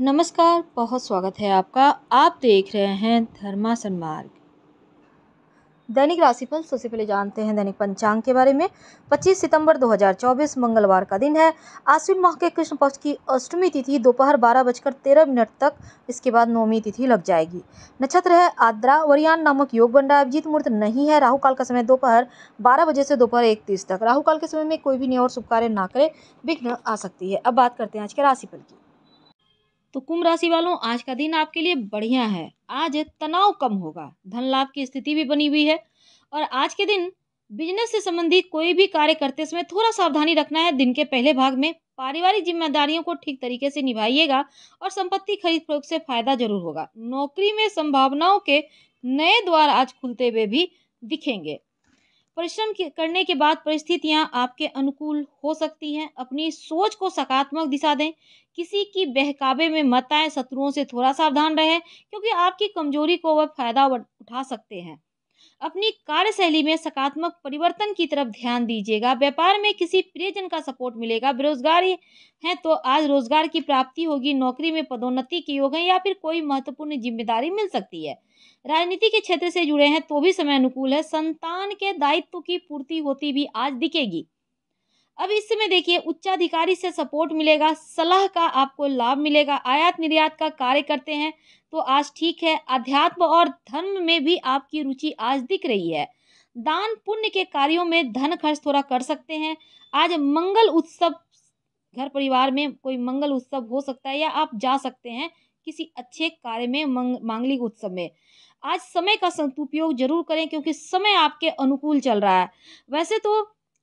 नमस्कार बहुत स्वागत है आपका आप देख रहे हैं धर्मा मार्ग दैनिक राशिफल सबसे पहले जानते हैं दैनिक पंचांग के बारे में 25 सितंबर 2024 मंगलवार का दिन है आश्विन माह के कृष्ण पक्ष की अष्टमी तिथि दोपहर बारह बजकर तेरह मिनट तक इसके बाद नौमी तिथि लग जाएगी नक्षत्र है आद्रा वरियान नामक योग बन रहा है अभिजीत मुहूर्त नहीं है राहुकाल का समय दोपहर बारह बजे से दोपहर एक तीस तक राहुकाल के समय में कोई भी नियम और शुभ कार्य ना करे विघ्न आ सकती है अब बात करते हैं आज के राशिफल की तो कुंभ राशि वालों आज का दिन आपके लिए बढ़िया है आज तनाव कम होगा धन लाभ की स्थिति भी बनी हुई है और आज के दिन बिजनेस से संबंधित कोई भी कार्य करते समय थोड़ा सावधानी रखना है दिन के पहले भाग में पारिवारिक जिम्मेदारियों को ठीक तरीके से निभाइएगा और संपत्ति खरीद प्रयोग से फायदा जरूर होगा नौकरी में संभावनाओं के नए द्वार आज खुलते हुए भी दिखेंगे परिश्रम करने के बाद परिस्थितियां आपके अनुकूल हो सकती हैं अपनी सोच को सकारात्मक दिशा दें किसी की बहकावे में मत आए शत्रुओं से थोड़ा सावधान रहें क्योंकि आपकी कमजोरी को वह फायदा उठा सकते हैं अपनी कार्यशैली में सकारात्मक परिवर्तन की तरफ ध्यान दीजिएगा व्यापार में किसी प्रियजन का सपोर्ट मिलेगा बेरोजगारी है तो आज रोजगार की प्राप्ति होगी नौकरी में पदोन्नति के योग या फिर कोई महत्वपूर्ण जिम्मेदारी मिल सकती है राजनीति के क्षेत्र से जुड़े हैं तो भी समय अनुकूल है संतान के दायित्व की पूर्ति होती भी आज दिखेगी अब इसमें देखिए उच्चाधिकारी से सपोर्ट मिलेगा सलाह का आपको लाभ मिलेगा आयात निर्यात का कार्य करते हैं तो आज ठीक है अध्यात्म और धर्म में भी आपकी रुचि आज दिख रही है दान पुण्य के कार्यों में धन खर्च थोड़ा कर सकते हैं आज मंगल उत्सव घर परिवार में कोई मंगल उत्सव हो सकता है या आप जा सकते हैं किसी अच्छे कार्य में मंग, मांगलिक उत्सव में आज समय का सदुपयोग जरूर करें क्योंकि समय आपके अनुकूल चल रहा है वैसे तो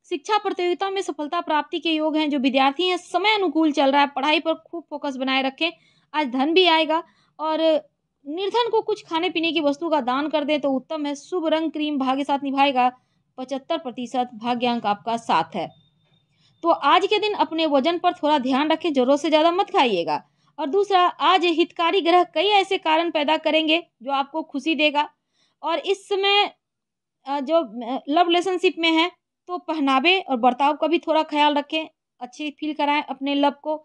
शिक्षा प्रतियोगिता में सफलता प्राप्ति के योग हैं जो विद्यार्थी हैं समय अनुकूल चल रहा है पढ़ाई पर खूब फोकस बनाए रखें आज धन भी आएगा और निर्धन को कुछ खाने पीने की वस्तु का दान कर दें तो उत्तम है शुभ रंग क्रीम भाग्य साथ निभाएगा पचहत्तर प्रतिशत भाग्यांक आपका साथ है तो आज के दिन अपने वजन पर थोड़ा ध्यान रखें जरूरत से ज़्यादा मत खाइएगा और दूसरा आज हितकारी ग्रह कई ऐसे कारण पैदा करेंगे जो आपको खुशी देगा और इस समय जो लव रिलेशनशिप में है तो पहनावे और बर्ताव का भी थोड़ा ख्याल रखें अच्छे फील कराएं अपने लव को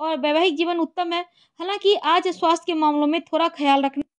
और वैवाहिक जीवन उत्तम है हालाँकि आज स्वास्थ्य के मामलों में थोड़ा ख्याल रखना